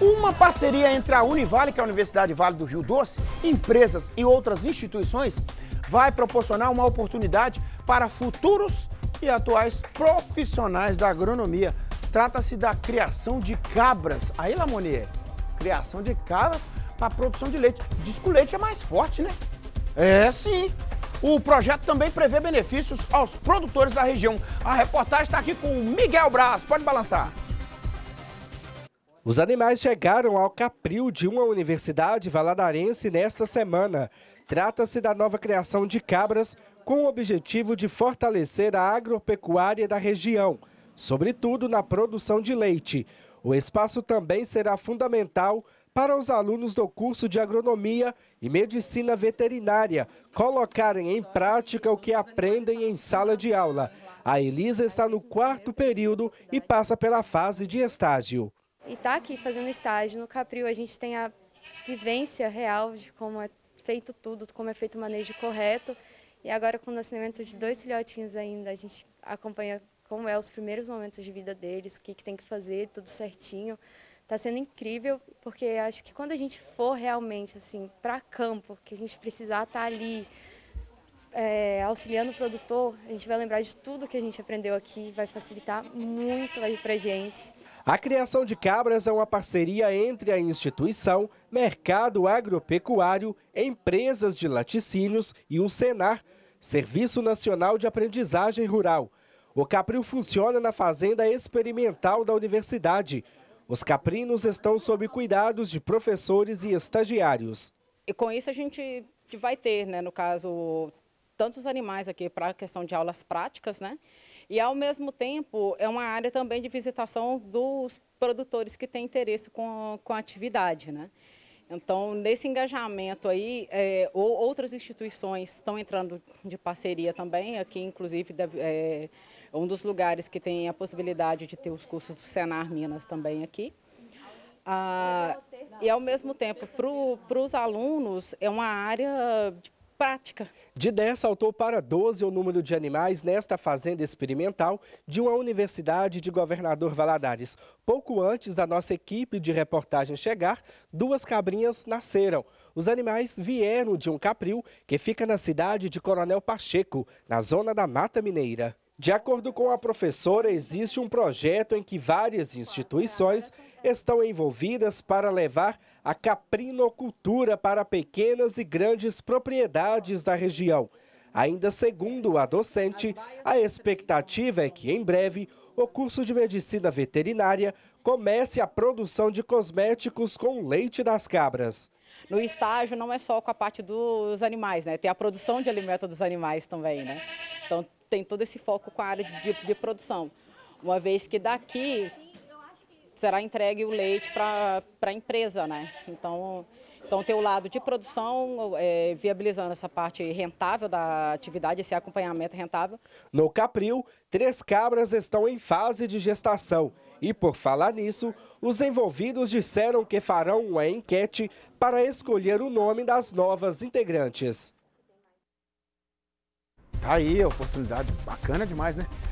Uma parceria entre a Univale, que é a Universidade Vale do Rio Doce, empresas e outras instituições vai proporcionar uma oportunidade para futuros e atuais profissionais da agronomia. Trata-se da criação de cabras. Aí, Lamonier, criação de cabras para produção de leite. Diz que o leite é mais forte, né? É, sim. O projeto também prevê benefícios aos produtores da região. A reportagem está aqui com o Miguel Braz. Pode balançar. Os animais chegaram ao Capril de uma universidade valadarense nesta semana. Trata-se da nova criação de cabras com o objetivo de fortalecer a agropecuária da região, sobretudo na produção de leite. O espaço também será fundamental para os alunos do curso de agronomia e medicina veterinária colocarem em prática o que aprendem em sala de aula. A Elisa está no quarto período e passa pela fase de estágio. E estar tá aqui fazendo estágio no Capril, a gente tem a vivência real de como é feito tudo, como é feito o manejo correto. E agora com o nascimento de dois filhotinhos ainda, a gente acompanha como é os primeiros momentos de vida deles, o que, que tem que fazer, tudo certinho. Está sendo incrível, porque acho que quando a gente for realmente assim para campo, que a gente precisar estar tá ali é, auxiliando o produtor, a gente vai lembrar de tudo que a gente aprendeu aqui, vai facilitar muito aí para gente. A criação de cabras é uma parceria entre a instituição, mercado agropecuário, empresas de laticínios e o Senar, Serviço Nacional de Aprendizagem Rural. O capril funciona na fazenda experimental da universidade. Os caprinos estão sob cuidados de professores e estagiários. E com isso a gente vai ter, né, no caso, tantos animais aqui para a questão de aulas práticas, né? E, ao mesmo tempo, é uma área também de visitação dos produtores que têm interesse com, com a atividade, né? Então, nesse engajamento aí, é, outras instituições estão entrando de parceria também. Aqui, inclusive, é um dos lugares que tem a possibilidade de ter os cursos do Senar Minas também aqui. Ah, e, ao mesmo tempo, para os alunos, é uma área de prática. De 10 saltou para 12 o número de animais nesta fazenda experimental de uma universidade de Governador Valadares. Pouco antes da nossa equipe de reportagem chegar, duas cabrinhas nasceram. Os animais vieram de um capril que fica na cidade de Coronel Pacheco, na zona da Mata Mineira. De acordo com a professora, existe um projeto em que várias instituições estão envolvidas para levar a caprinocultura para pequenas e grandes propriedades da região. Ainda segundo a docente, a expectativa é que em breve o curso de medicina veterinária comece a produção de cosméticos com leite das cabras. No estágio não é só com a parte dos animais, né? Tem a produção de alimento dos animais também, né? Então tem todo esse foco com a área de, de produção. Uma vez que daqui será entregue o leite para a empresa, né? Então então tem o lado de produção, é, viabilizando essa parte rentável da atividade, esse acompanhamento rentável. No Capril, três cabras estão em fase de gestação. E por falar nisso, os envolvidos disseram que farão uma enquete para escolher o nome das novas integrantes. Tá aí a oportunidade bacana demais, né?